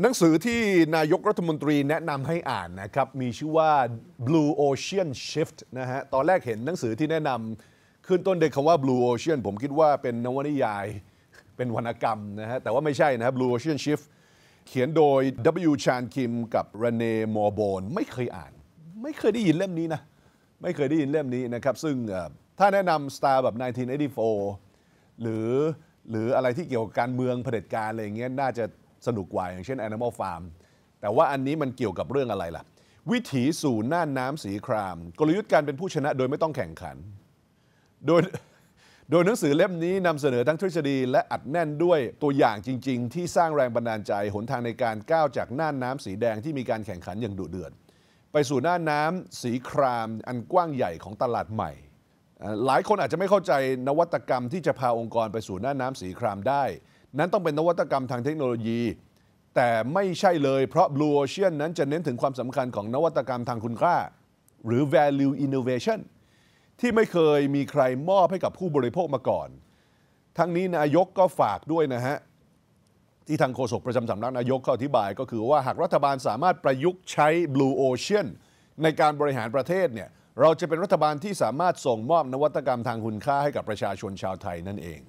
หนังสือที่นายกรัฐมนตรีแนะนำให้อ่านนะครับ มีชื่อว่า Blue Ocean Shift นะฮะตอนแรกเห็นหนังสือที่แนะนำขึ้นต้นด้วยคำว่า Blue Ocean ผมคิดว่าเป็นนวนิยายเป็นวรรณกรรมนะฮะแต่ว่าไม่ใช่นะครับ Blue Ocean Shift เขียนโดย W. Chan Kim กับ Rene Morbon ไม่เคยอ่าน ไม่เคยได้ยินเล่มนี้นะ ไม่เคยได้ยินเล่มนี้นะครับ ซึ่งถ้าแนะนำสไตล์แบบ 1984หรือหรืออะไรที่เกี่ยวกับการเมืองเผด็จการอะไรเงี้ยน่าจะสนุกกว่าอย่างเช่น Animal Farm แต่ว่าอันนี้มันเกี่ยวกับเรื่องอะไรล่ะ วิถีสู่น่านน้ำสีคราม กลยุทธ์การเป็นผู้ชนะโดยไม่ต้องแข่งขัน โดยโดยหนังสือเล่มนี้นำเสนอทั้งทฤษฎีและอัดแน่นด้วยตัวอย่างจริงๆ ที่สร้างแรงบันดาลใจหนทางในการก้าวจากน่านน้ำสีแดงที่มีการแข่งขันอย่างดุเดือดไปสู่น่านน้ำสีคราม อันกว้างใหญ่ของตลาดใหม่ หลายคนอาจจะไม่เข้าใจนวัตกรรม ที่จะพาองค์กรไปสู่น่านน้ำสีครามได้นั้นต้องเป็นนวัตกรรมทางเทคโนโลยี แต่ไม่ใช่เลยเพราะ Blue Ocean นั้นจะเน้นถึงความสำคัญของนวัตกรรมทางคุณค่า หรือ value innovation ที่ไม่เคยมีใครมอบให้กับผู้บริโภคมาก่อน ทั้งนี้นายกก็ฝากด้วยนะฮะ ที่ทางโฆษกประจำสำนักนายกเขาอธิบาย ก็คือว่าหากรัฐบาลสามารถประยุกต์ใช้ Blue Ocean ในการบริหารประเทศเนี่ยเราจะเป็นรัฐบาลที่สามารถส่งมอบนวัตกรรมทางคุณค่าให้กับประชาชนชาวไทยนั่นเอง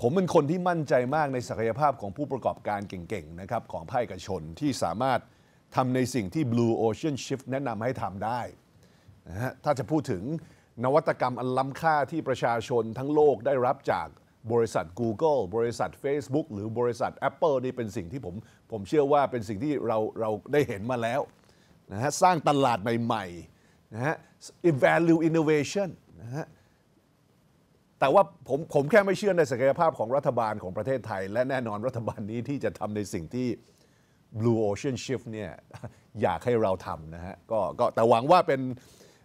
ผมเป็นคนที่มั่นใจมากในศักยภาพของผู้ประกอบการเก่ง ๆ นะครับ ของภาคเอกชนที่สามารถทำในสิ่งที่ Blue Ocean Shift แนะนำให้ทำได้นะฮะถ้าจะพูดถึงนวัตกรรมอันล้ำค่าที่ประชาชนทั้งโลกได้รับจากบริษัท Google บริษัท Facebook หรือบริษัท Apple นี่เป็นสิ่งที่ผมผมเชื่อว่าเป็นสิ่งที่เราเราได้เห็นมาแล้วนะฮะสร้างตลาดใหม่ๆนะฮะ value innovation นะฮะแต่ว่าผมผมแค่ไม่เชื่อในศักยภาพของรัฐบาลของประเทศไทย และแน่นอนรัฐบาลนี้ที่จะทำในสิ่งที่ Blue Ocean Shift เนี่ยอยากให้เราทำนะฮะก็ก็แต่หวังว่าเป็น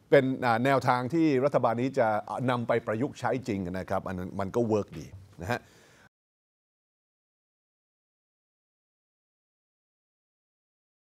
เป็นแนวทางที่รัฐบาลนี้จะนำไปประยุกต์ใช้จริงนะครับอันนั้นมันก็เวิร์กดีนะฮะ